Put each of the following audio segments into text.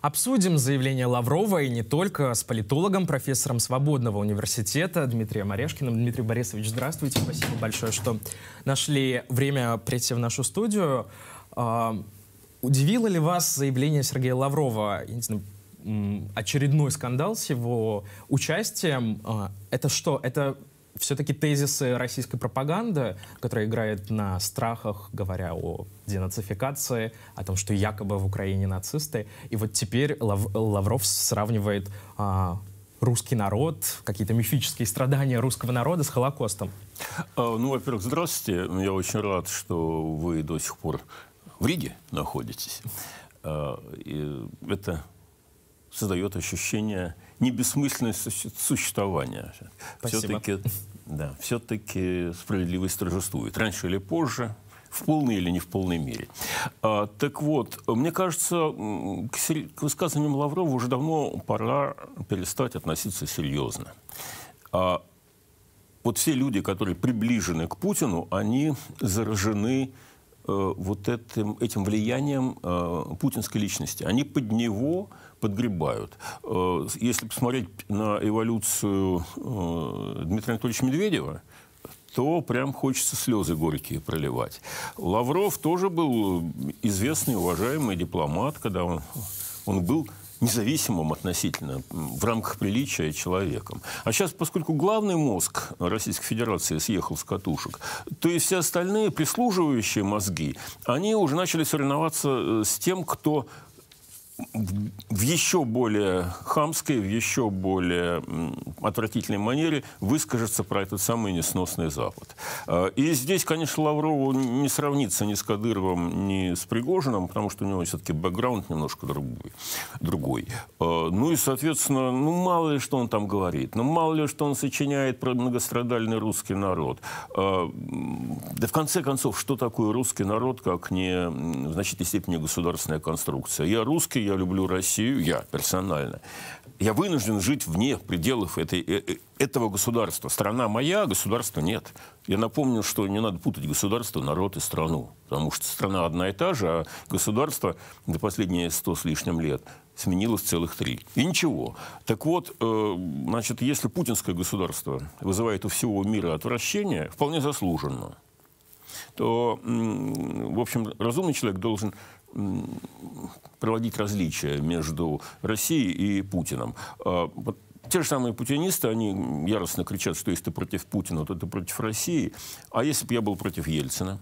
Обсудим заявление Лаврова и не только с политологом, профессором Свободного университета Дмитрием Орешкиным. Дмитрий Борисович, здравствуйте. Спасибо большое, что нашли время прийти в нашу студию. А, удивило ли вас заявление Сергея Лаврова? очередной скандал с его участием. А, это что? Это все-таки тезисы российской пропаганды, которая играет на страхах, говоря о денацификации, о том, что якобы в Украине нацисты. И вот теперь Лав Лавров сравнивает а, русский народ, какие-то мифические страдания русского народа с Холокостом. А, ну, во-первых, здравствуйте. Я очень рад, что вы до сих пор в Риге находитесь. А, это создает ощущение не бессмысленность существования. Все-таки да, все-таки справедливость торжествует. Раньше или позже, в полной или не в полной мере. А, так вот, мне кажется, к, к высказываниям Лаврова уже давно пора перестать относиться серьезно. А, вот все люди, которые приближены к Путину, они заражены Э, вот этим, этим влиянием э, путинской личности. Они под него подгребают. Э, если посмотреть на эволюцию Дмитрия Анатольевича Медведева, то прям хочется слезы горькие проливать. Лавров тоже был известный, уважаемый дипломат, когда он, он был независимым относительно, в рамках приличия человеком. А сейчас, поскольку главный мозг Российской Федерации съехал с катушек, то и все остальные прислуживающие мозги, они уже начали соревноваться э, с тем, кто в еще более хамской, в еще более отвратительной манере выскажется про этот самый несносный Запад. Э, и здесь, конечно, Лаврову не сравнится ни с Кадыровым, ни с Пригожиным, потому что у него все-таки бэкграунд немножко другой. другой. Э, ну и, соответственно, ну мало ли, что он там говорит, ну мало ли, что он сочиняет про многострадальный русский народ. Э, да в конце концов, что такое русский народ, как не в значительной степени государственная конструкция? Я русский, я люблю Россию, я персонально, я вынужден жить вне пределов этой, э, э, этого государства. Страна моя, государства нет. Я напомню, что не надо путать государство, народ и страну. Потому что страна одна и та же, а государство за последние сто с лишним лет сменилось целых три. И ничего. Так вот, э, значит, если путинское государство вызывает у всего мира отвращение, вполне заслуженно то, в общем, разумный человек должен проводить различия между Россией и Путиным. А, те же самые путинисты, они яростно кричат, что если ты против Путина, то ты против России. А если бы я был против Ельцина?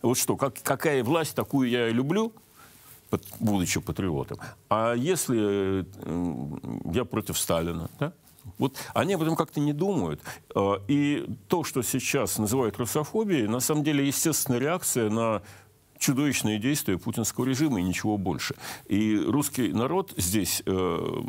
Вот что, как, какая власть, такую я и люблю, будучи патриотом. А если э, я против Сталина, да? Вот они об этом как-то не думают. А, и то, что сейчас называют русофобией, на самом деле естественная реакция на чудовищные действия путинского режима и ничего больше. И русский народ здесь э,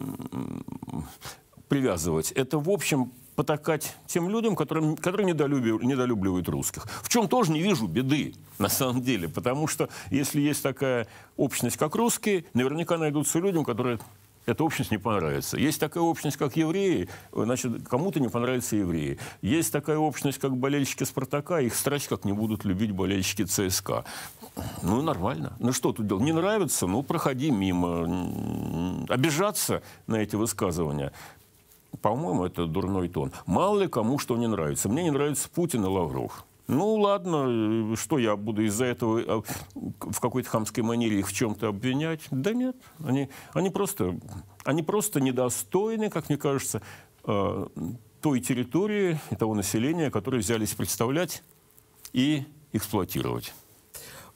привязывать, это, в общем, потакать тем людям, которым, которые недолюбливают русских. В чем тоже не вижу беды, на самом деле. Потому что если есть такая общность, как русские, наверняка найдутся людям, которые эта общность не понравится. Есть такая общность, как евреи, значит, кому-то не понравятся евреи. Есть такая общность, как болельщики «Спартака», их страсть как не будут любить болельщики ЦСКА. Ну, нормально. Ну, что тут делать? Не нравится? Ну, проходи мимо. Обижаться на эти высказывания по-моему, это дурной тон. Мало ли кому что не нравится. Мне не нравится Путин и Лавров. Ну ладно, э, что я буду из-за этого э, в какой-то хамской манере их в чем-то обвинять? Да нет, они, они, просто, они просто недостойны, как мне кажется, э, той территории и того населения, которые взялись представлять и эксплуатировать.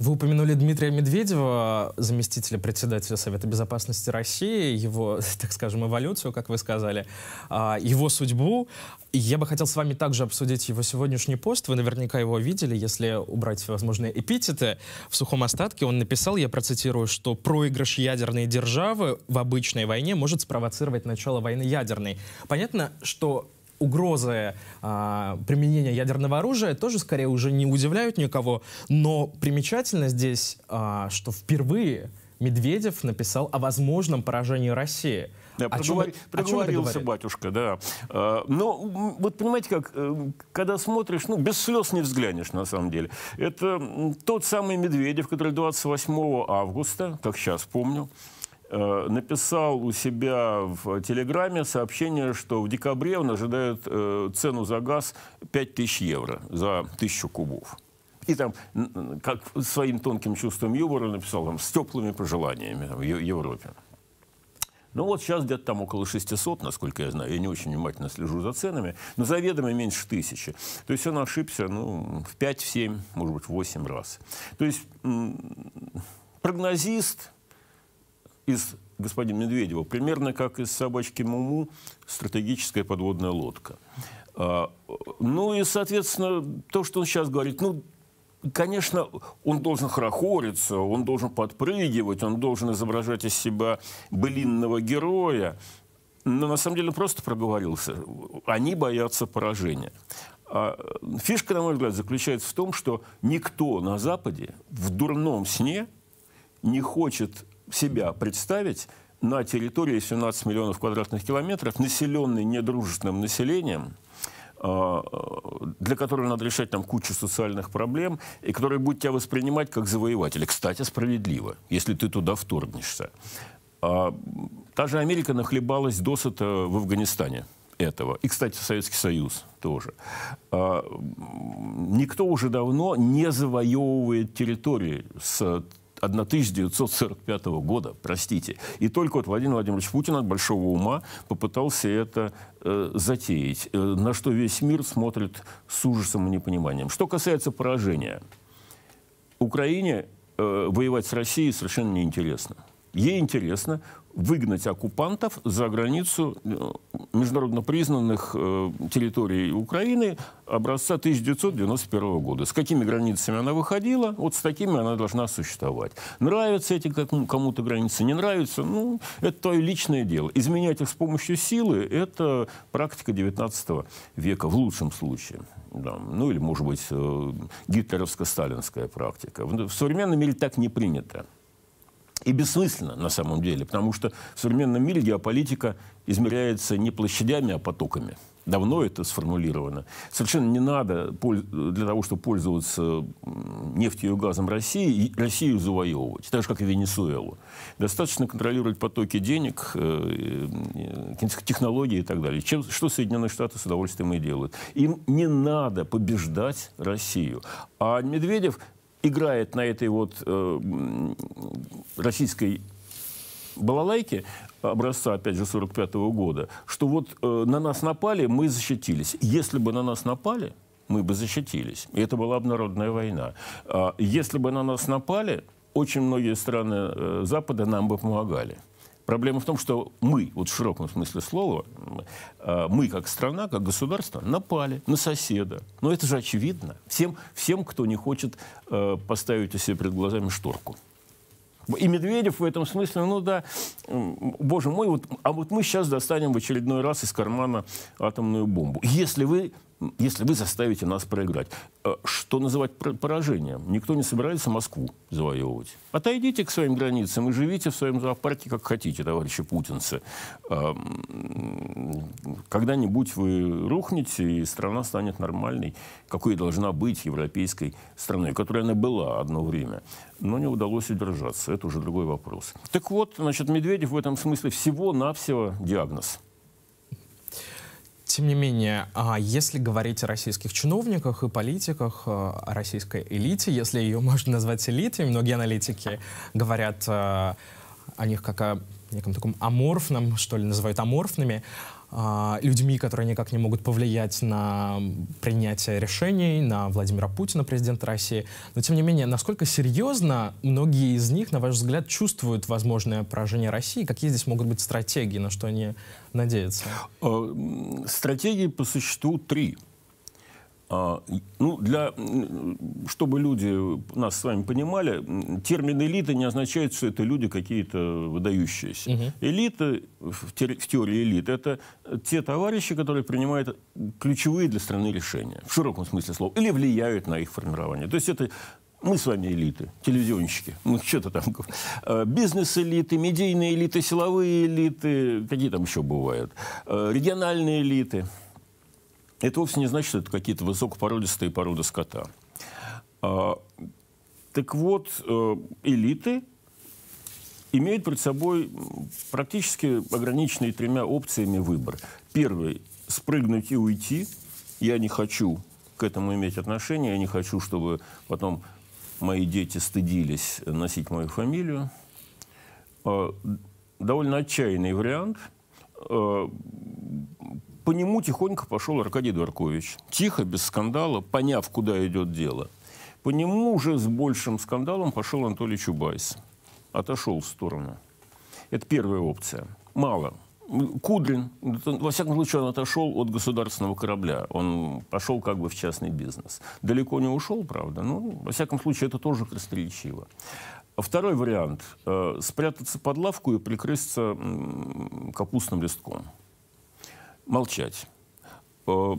Вы упомянули Дмитрия Медведева, заместителя председателя Совета Безопасности России, его, так скажем, эволюцию, как вы сказали, а, его судьбу. Я бы хотел с вами также обсудить его сегодняшний пост. Вы наверняка его видели, если убрать возможные эпитеты. В сухом остатке он написал, я процитирую, что проигрыш ядерной державы в обычной войне может спровоцировать начало войны ядерной. Понятно, что угрозы а, применения ядерного оружия тоже скорее уже не удивляют никого. Но примечательно здесь, а, что впервые Медведев написал о возможном поражении России. Да, о проговор... чем, проговорился о чем батюшка, да. А, но вот понимаете как, э, когда смотришь, ну, без слез не взглянешь, на самом деле. Это тот самый Медведев, который 28 августа, как сейчас помню, Э, написал у себя в Телеграме сообщение, что в декабре он ожидает э, цену за газ 5000 евро за 1000 кубов. И там, как своим тонким чувством юмора написал, там, с теплыми пожеланиями в Европе. Ну вот сейчас где-то там около 600, насколько я знаю. Я не очень внимательно слежу за ценами, но заведомо меньше тысячи. То есть он ошибся ну, в 5, в 7, может быть, в 8 раз. То есть прогнозист из господина Медведева, примерно как из собачки Муму стратегическая подводная лодка. А, ну и, соответственно, то, что он сейчас говорит, ну, конечно, он должен хорохориться, он должен подпрыгивать, он должен изображать из себя блинного героя, но на самом деле он просто проговорился. Они боятся поражения. А, фишка, на мой взгляд, заключается в том, что никто на Западе в дурном сне не хочет себя представить на территории 17 миллионов квадратных километров, населенной недружественным населением, а, для которого надо решать там кучу социальных проблем, и который будет тебя воспринимать как завоевателя. Кстати, справедливо, если ты туда вторгнешься. А, та же Америка нахлебалась досыта в Афганистане этого. И, кстати, Советский Союз тоже. А, никто уже давно не завоевывает территории с 1945 года, простите. И только вот Владимир Владимирович Путин от большого ума попытался это э, затеять, э, на что весь мир смотрит с ужасом и непониманием. Что касается поражения, Украине э, воевать с Россией совершенно неинтересно. Ей интересно выгнать оккупантов за границу э, международно признанных э, территорий Украины образца 1991 года. С какими границами она выходила, вот с такими она должна существовать. Нравятся эти кому-то границы, не нравятся, ну, это твое личное дело. Изменять их с помощью силы – это практика 19 века в лучшем случае. Да. Ну или, может быть, э, гитлеровско-сталинская практика. В современном мире так не принято и бессмысленно на самом деле, потому что в современном мире геополитика измеряется не площадями, а потоками. Давно это сформулировано. Совершенно не надо для того, чтобы пользоваться нефтью и газом России, Россию завоевывать, так же, как и Венесуэлу. Достаточно контролировать потоки денег, э, э, технологий и так далее. Чем, что Соединенные Штаты с удовольствием и делают. Им не надо побеждать Россию. А Медведев играет на этой вот э, российской балалайке образца, опять же, 45 года, что вот э, на нас напали, мы защитились. Если бы на нас напали, мы бы защитились. И это была обнародная война. Э, если бы на нас напали, очень многие страны э, Запада нам бы помогали. Проблема в том, что мы, вот в широком смысле слова, э, мы как страна, как государство напали на соседа. Но это же очевидно. Всем, всем кто не хочет э, поставить у себя перед глазами шторку. И Медведев в этом смысле, ну да, боже мой, вот, а вот мы сейчас достанем в очередной раз из кармана атомную бомбу. Если вы если вы заставите нас проиграть. Э, что называть поражением? Никто не собирается Москву завоевывать. Отойдите к своим границам и живите в своем зоопарке, как хотите, товарищи путинцы. Эм, когда-нибудь вы рухнете, и страна станет нормальной, какой должна быть европейской страной, которой она была одно время, но не удалось удержаться. Это уже другой вопрос. Так вот, значит, Медведев в этом смысле всего-навсего диагноз – тем не менее, а, если говорить о российских чиновниках и политиках, э, о российской элите, если ее можно назвать элитой, многие аналитики говорят э, о них как о неком таком аморфном, что ли, называют аморфными, а, людьми, которые никак не могут повлиять на принятие решений, на Владимира Путина, президента России. Но, тем не менее, насколько серьезно многие из них, на ваш взгляд, чувствуют возможное поражение России? Какие здесь могут быть стратегии, на что они надеются? Э, стратегии по существу три – а, ну, для, чтобы люди нас с вами понимали, термин элиты не означает, что это люди какие-то выдающиеся. Угу. Элиты, в, теории элит, это те товарищи, которые принимают ключевые для страны решения, в широком смысле слова, или влияют на их формирование. То есть это мы с вами элиты, телевизионщики, ну что-то там, э, бизнес-элиты, медийные элиты, силовые элиты, какие там еще бывают, э, региональные элиты – это вовсе не значит, что это какие-то высокопородистые породы скота. А, так вот, э, элиты имеют перед собой практически ограниченные тремя опциями выбор. Первый – спрыгнуть и уйти. Я не хочу к этому иметь отношение, я не хочу, чтобы потом мои дети стыдились носить мою фамилию. А, довольно отчаянный вариант а, по нему тихонько пошел Аркадий Дворкович. Тихо, без скандала, поняв, куда идет дело. По нему уже с большим скандалом пошел Анатолий Чубайс. Отошел в сторону. Это первая опция. Мало. Кудрин, во всяком случае, он отошел от государственного корабля. Он пошел как бы в частный бизнес. Далеко не ушел, правда, но, во всяком случае, это тоже красноречиво. Второй вариант э, спрятаться под лавку и прикрыться капустным листком – молчать. Э,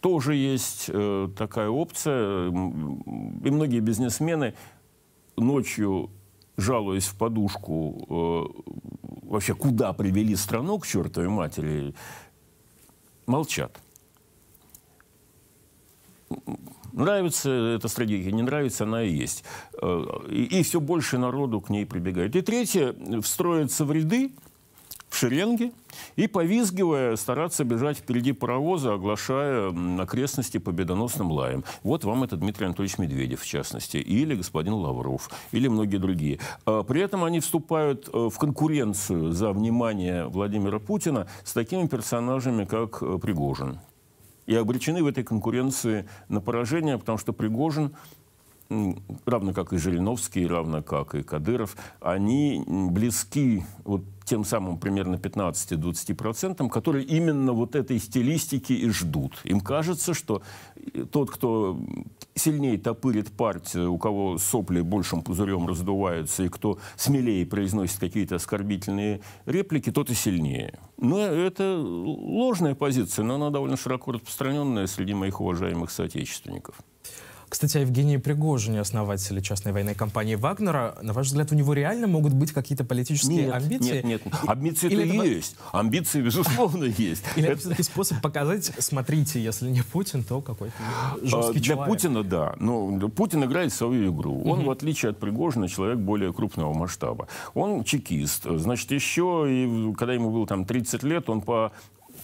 тоже есть э, такая опция, и многие бизнесмены ночью, жалуясь в подушку, э, вообще куда привели страну к чертовой матери, молчат. Нравится эта стратегия, не нравится, она и есть. И, и все больше народу к ней прибегает. И третье, встроиться в ряды – в шеренге и, повизгивая, стараться бежать впереди паровоза, оглашая окрестности победоносным лаем. Вот вам это Дмитрий Анатольевич Медведев, в частности, или господин Лавров, или многие другие. А, при этом они вступают э, в конкуренцию за внимание Владимира Путина с такими персонажами, как э, Пригожин. И обречены в этой конкуренции на поражение, потому что Пригожин ну, равно как и Жириновский, равно как и Кадыров, они близки вот тем самым примерно 15-20%, которые именно вот этой стилистики и ждут. Им кажется, что э, тот, кто сильнее топырит партию, у кого сопли большим пузырем раздуваются, и кто смелее произносит какие-то оскорбительные реплики, тот и сильнее. Но это ложная позиция, но она довольно широко распространенная среди моих уважаемых соотечественников. Кстати, о Евгении Пригожине, основателе частной военной компании «Вагнера», на ваш взгляд, у него реально могут быть какие-то политические нет, амбиции? Нет, нет, нет. Амбиции-то это... есть. Амбиции, безусловно, есть. Или это все-таки способ показать, смотрите, если не Путин, то какой-то а, жесткий Для Путина, да. Но ну, Путин играет свою игру. Он, в отличие от Пригожина, человек более крупного масштаба. Он чекист. Значит, еще, и, когда ему было там 30 лет, он по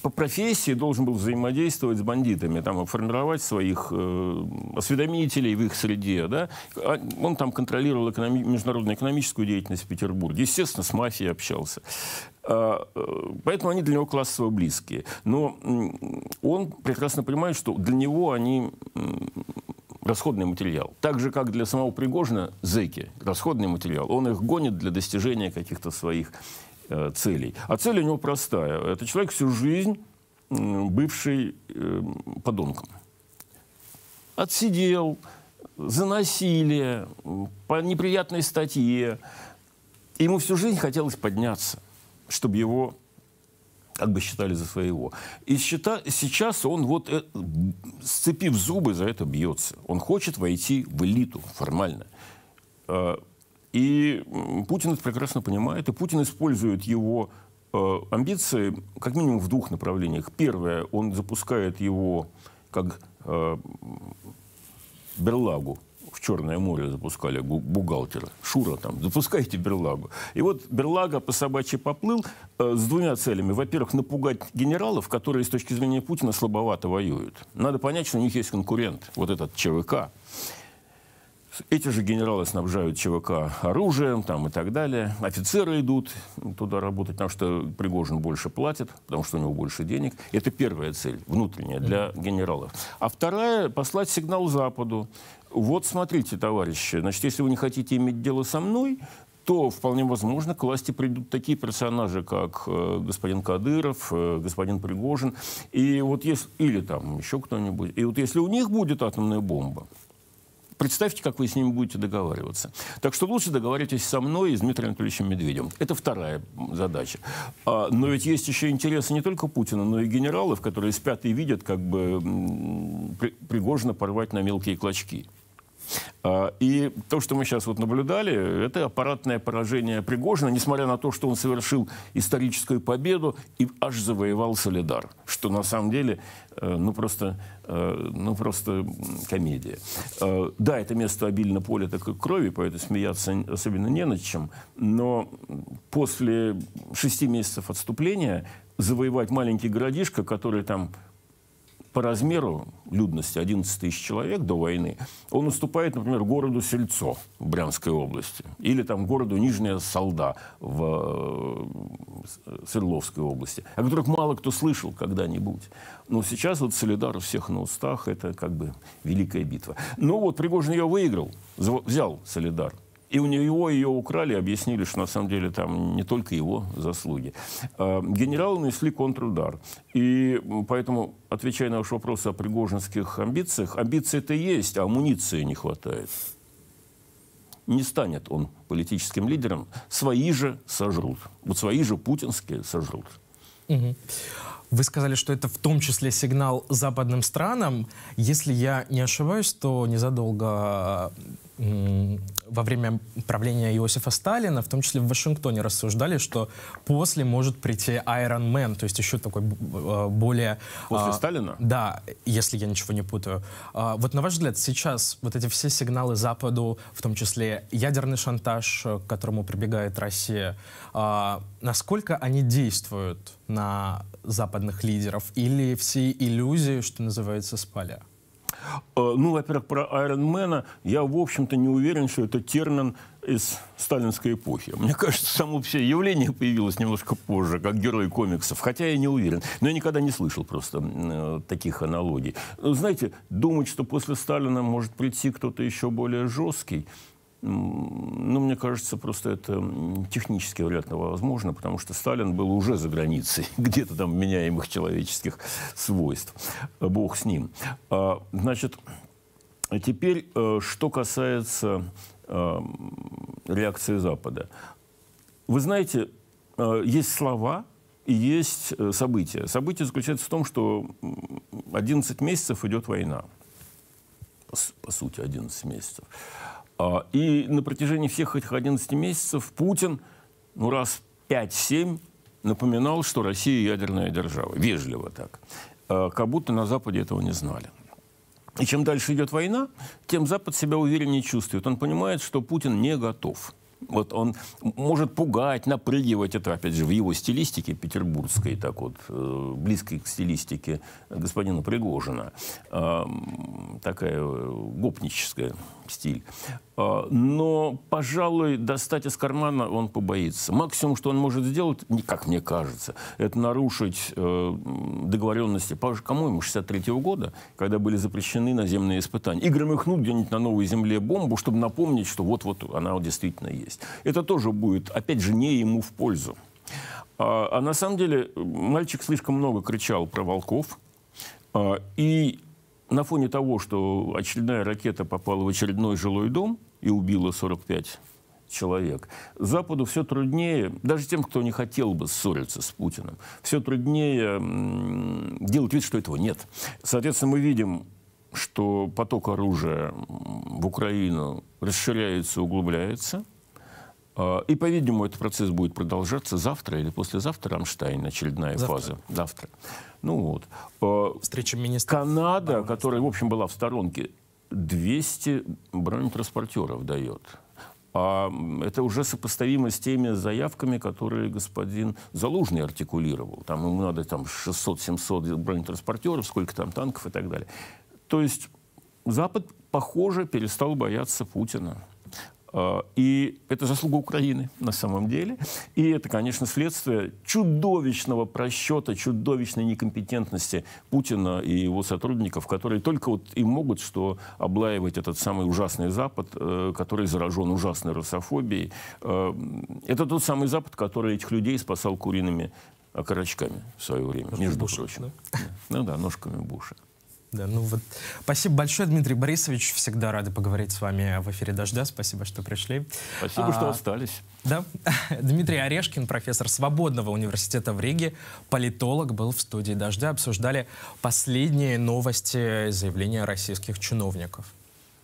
по профессии должен был взаимодействовать с бандитами, там, формировать своих э, осведомителей в их среде. Да? А он там контролировал экономи- международную экономическую деятельность в Петербурге. Естественно, с мафией общался. А, э, поэтому они для него классово близкие. Но он прекрасно понимает, что для него они расходный материал. Так же, как для самого Пригожина, зэки – расходный материал. Он их гонит для достижения каких-то своих Э, целей. А цель у него простая. Это человек всю жизнь бывший э, подонком. Отсидел за насилие, по неприятной статье. Ему всю жизнь хотелось подняться, чтобы его как бы считали за своего. И счита, сейчас он вот, э, сцепив зубы, за это бьется. Он хочет войти в элиту формально. Э, и Путин это прекрасно понимает, и Путин использует его э, амбиции как минимум в двух направлениях. Первое, он запускает его как э, берлагу в Черное море запускали бухгалтера. Шура там, запускайте Берлагу. И вот Берлага по собачьи поплыл э, с двумя целями. Во-первых, напугать генералов, которые с точки зрения Путина слабовато воюют. Надо понять, что у них есть конкурент, вот этот ЧВК. Эти же генералы снабжают ЧВК оружием там, и так далее. Офицеры идут туда работать, потому что Пригожин больше платит, потому что у него больше денег. Это первая цель, внутренняя, для генералов. А вторая – послать сигнал Западу. Вот смотрите, товарищи, значит, если вы не хотите иметь дело со мной, то вполне возможно к власти придут такие персонажи, как э, господин Кадыров, э, господин Пригожин, и вот если, или там еще кто-нибудь. И вот если у них будет атомная бомба, Представьте, как вы с ними будете договариваться. Так что лучше договаривайтесь со мной и с Дмитрием Анатольевичем Медведевым. Это вторая задача. А, но ведь есть еще интересы не только Путина, но и генералов, которые спят и видят, как бы Пригожина порвать на мелкие клочки. А, и то, что мы сейчас вот наблюдали, это аппаратное поражение Пригожина, несмотря на то, что он совершил историческую победу и аж завоевал Солидар, что на самом деле, э, ну просто, э, ну просто комедия. Э, да, это место обильно поле такой крови, поэтому смеяться особенно не над чем, но после шести месяцев отступления завоевать маленький городишко, который там по размеру людности 11 тысяч человек до войны, он уступает, например, городу Сельцо в Брянской области или там городу Нижняя Солда в э, Свердловской области, о которых мало кто слышал когда-нибудь. Но сейчас вот Солидар всех на устах, это как бы великая битва. Но ну вот Пригожин ее выиграл, взял Солидар. И у него ее украли, объяснили, что на самом деле там не только его заслуги. А, Генералы нанесли контрудар. И поэтому, отвечая на ваш вопрос о пригожинских амбициях, амбиции-то есть, а амуниции не хватает. Не станет он политическим лидером. Свои же сожрут. Вот свои же путинские сожрут. Угу. Вы сказали, что это в том числе сигнал западным странам. Если я не ошибаюсь, то незадолго во время правления Иосифа Сталина, в том числе в Вашингтоне, рассуждали, что после может прийти Iron Man, то есть еще такой э, более... А, после а, Сталина? Да, если я ничего не путаю. А, вот на ваш взгляд, сейчас вот эти все сигналы Западу, в том числе ядерный шантаж, э, к которому прибегает Россия, а, насколько они действуют на западных лидеров? Или все иллюзии, что называется, спали? Э, ну, во-первых, про Айронмена я, в общем-то, не уверен, что это термин из сталинской эпохи. Мне кажется, само все явление появилось немножко позже, как герой комиксов. Хотя я не уверен. Но я никогда не слышал просто э, таких аналогий. Знаете, думать, что после Сталина может прийти кто-то еще более жесткий – ну, мне кажется, просто это технически вряд ли возможно, потому что Сталин был уже за границей, где-то там меняемых человеческих свойств. Бог с ним. А, значит, а теперь, э, что касается э, реакции Запада. Вы знаете, э, есть слова, и есть события. Событие заключается в том, что 11 месяцев идет война. По сути, 11 месяцев. А, и на протяжении всех этих 11 месяцев Путин, ну раз 5-7, напоминал, что Россия ядерная держава. Вежливо так. А, как будто на Западе этого не знали. И чем дальше идет война, тем Запад себя увереннее чувствует. Он понимает, что Путин не готов. Вот он может пугать, напрыгивать. Это, опять же, в его стилистике петербургской, так вот, э, близкой к стилистике господина Пригожина. Э, такая э, гопническая стиль. А, но, пожалуй, достать из кармана он побоится. Максимум, что он может сделать, как мне кажется, это нарушить э, договоренности. Кому ему 63 -го года, когда были запрещены наземные испытания, и громыхнуть где-нибудь на новой земле бомбу, чтобы напомнить, что вот-вот она действительно есть. Это тоже будет, опять же, не ему в пользу. А, а на самом деле мальчик слишком много кричал про волков, а, и на фоне того, что очередная ракета попала в очередной жилой дом и убила 45 человек. Западу все труднее, даже тем, кто не хотел бы ссориться с Путиным, все труднее делать вид, что этого нет. Соответственно, мы видим, что поток оружия в Украину расширяется, углубляется – Э, и, по-видимому, этот процесс будет продолжаться завтра или послезавтра Рамштайн, очередная завтра. фаза. Завтра. Ну вот. Э, Встреча министра. Канада, которая, в общем, была в сторонке, 200 бронетранспортеров дает. А это уже сопоставимо с теми заявками, которые господин Залужный артикулировал. Там ему надо там 600-700 бронетранспортеров, сколько там танков и так далее. То есть Запад, похоже, перестал бояться Путина. Э, и это заслуга Украины на самом деле. И это, конечно, следствие чудовищного просчета, чудовищной некомпетентности Путина и его сотрудников, которые только вот и могут что облаивать этот самый ужасный Запад, э, который заражен ужасной русофобией. Э, это тот самый Запад, который этих людей спасал куриными окорочками в свое время, между Буша, прочим. Да? Ну да, ножками Буша. Да, ну вот. Спасибо большое, Дмитрий Борисович. Всегда рады поговорить с вами в эфире «Дождя». Спасибо, что пришли. Спасибо, а, что остались. Да. Дмитрий Орешкин, профессор Свободного университета в Риге, политолог, был в студии «Дождя». Обсуждали последние новости заявления российских чиновников.